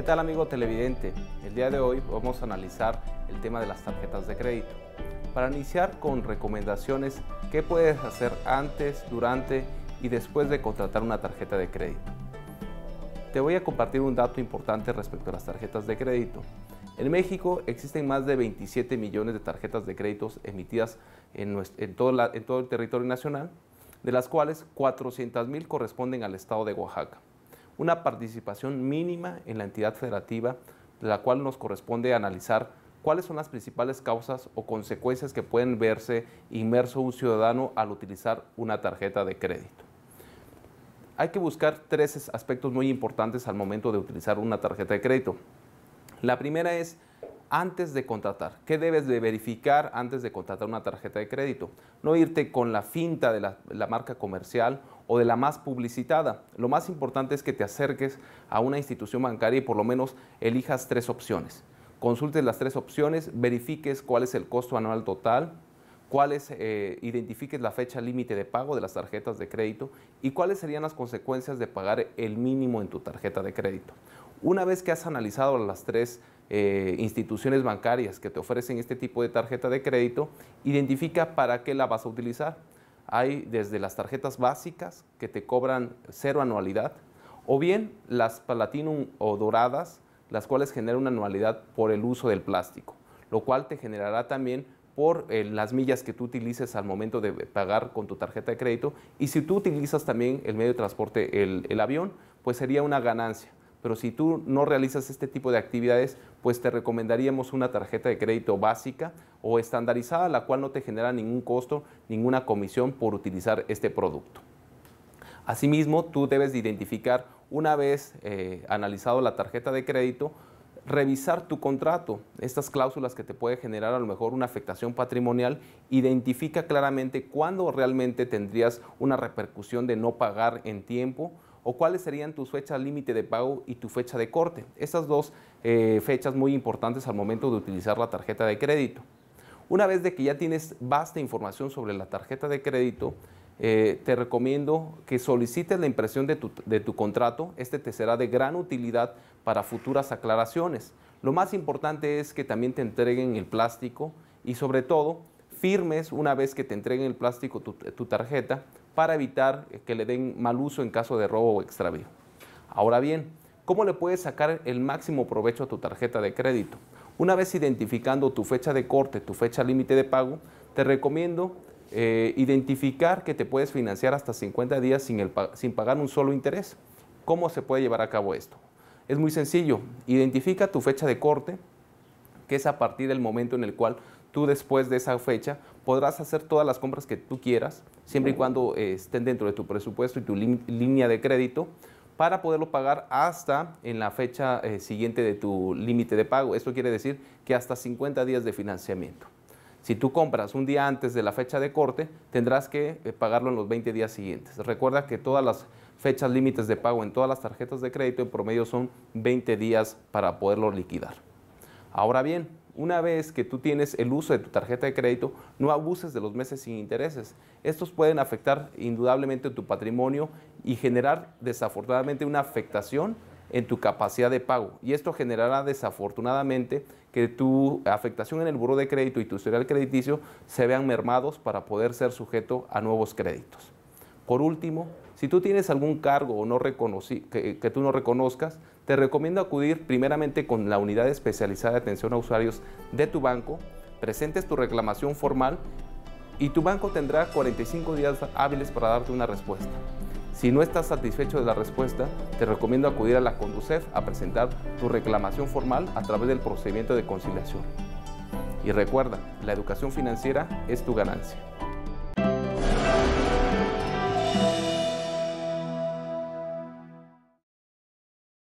¿Qué tal amigo televidente? El día de hoy vamos a analizar el tema de las tarjetas de crédito. Para iniciar con recomendaciones, ¿qué puedes hacer antes, durante y después de contratar una tarjeta de crédito? Te voy a compartir un dato importante respecto a las tarjetas de crédito. En México existen más de 27 millones de tarjetas de créditos emitidas en, en, todo, en todo el territorio nacional, de las cuales 400 mil corresponden al estado de Oaxaca una participación mínima en la entidad federativa, la cual nos corresponde analizar cuáles son las principales causas o consecuencias que pueden verse inmerso un ciudadano al utilizar una tarjeta de crédito. Hay que buscar tres aspectos muy importantes al momento de utilizar una tarjeta de crédito. La primera es antes de contratar. ¿Qué debes de verificar antes de contratar una tarjeta de crédito? No irte con la finta de la, marca comercial o de la más publicitada. Lo más importante es que te acerques a una institución bancaria y por lo menos elijas tres opciones. Consultes las tres opciones, verifiques cuál es el costo anual total, cuáles eh, identifiques la fecha límite de pago de las tarjetas de crédito y cuáles serían las consecuencias de pagar el mínimo en tu tarjeta de crédito. Una vez que has analizado las tres eh, instituciones bancarias que te ofrecen este tipo de tarjeta de crédito, identifica para qué la vas a utilizar. Hay desde las tarjetas básicas que te cobran cero anualidad, o bien las platinum o doradas, las cuales generan una anualidad por el uso del plástico, lo cual te generará también por eh, las millas que tú utilices al momento de pagar con tu tarjeta de crédito. Y si tú utilizas también el medio de transporte, el avión, pues sería una ganancia. Pero si tú no realizas este tipo de actividades, pues te recomendaríamos una tarjeta de crédito básica o estandarizada, la cual no te genera ningún costo, ninguna comisión por utilizar este producto. Asimismo, tú debes identificar, una vez eh, analizado la tarjeta de crédito, revisar tu contrato, estas cláusulas que te puede generar a lo mejor una afectación patrimonial, identifica claramente cuándo realmente tendrías una repercusión de no pagar en tiempo, o cuáles serían tus fechas límite de pago y tu fecha de corte. Estas dos eh, fechas muy importantes al momento de utilizar la tarjeta de crédito. Una vez de que ya tienes vasta información sobre la tarjeta de crédito, eh, te recomiendo que solicites la impresión de tu, de tu contrato. Este te será de gran utilidad para futuras aclaraciones. Lo más importante es que también te entreguen el plástico y sobre todo firmes una vez que te entreguen el plástico tu, tarjeta para evitar que le den mal uso en caso de robo o extravío. Ahora bien, ¿cómo le puedes sacar el máximo provecho a tu tarjeta de crédito? Una vez identificando tu fecha de corte, tu fecha límite de pago, te recomiendo eh, identificar que te puedes financiar hasta 50 días sin, sin pagar un solo interés. ¿Cómo se puede llevar a cabo esto? Es muy sencillo, identifica tu fecha de corte, que es a partir del momento en el cual tú después de esa fecha podrás hacer todas las compras que tú quieras, siempre y cuando eh, estén dentro de tu presupuesto y tu línea de crédito, para poderlo pagar hasta en la fecha eh, siguiente de tu límite de pago. Esto quiere decir que hasta 50 días de financiamiento. Si tú compras un día antes de la fecha de corte, tendrás que eh, pagarlo en los 20 días siguientes. Recuerda que todas las fechas límites de pago en todas las tarjetas de crédito en promedio son 20 días para poderlo liquidar. Ahora bien, una vez que tú tienes el uso de tu tarjeta de crédito, no abuses de los meses sin intereses. Estos pueden afectar indudablemente tu patrimonio y generar desafortunadamente una afectación en tu capacidad de pago. Y esto generará desafortunadamente que tu afectación en el buro de crédito y tu historial crediticio se vean mermados para poder ser sujeto a nuevos créditos. Por último, si tú tienes algún cargo o no que, que, tú no reconozcas, te recomiendo acudir primeramente con la unidad especializada de atención a usuarios de tu banco, presentes tu reclamación formal y tu banco tendrá 45 días hábiles para darte una respuesta. Si no estás satisfecho de la respuesta, te recomiendo acudir a la Conducef a presentar tu reclamación formal a través del procedimiento de conciliación. Y recuerda, la educación financiera es tu ganancia.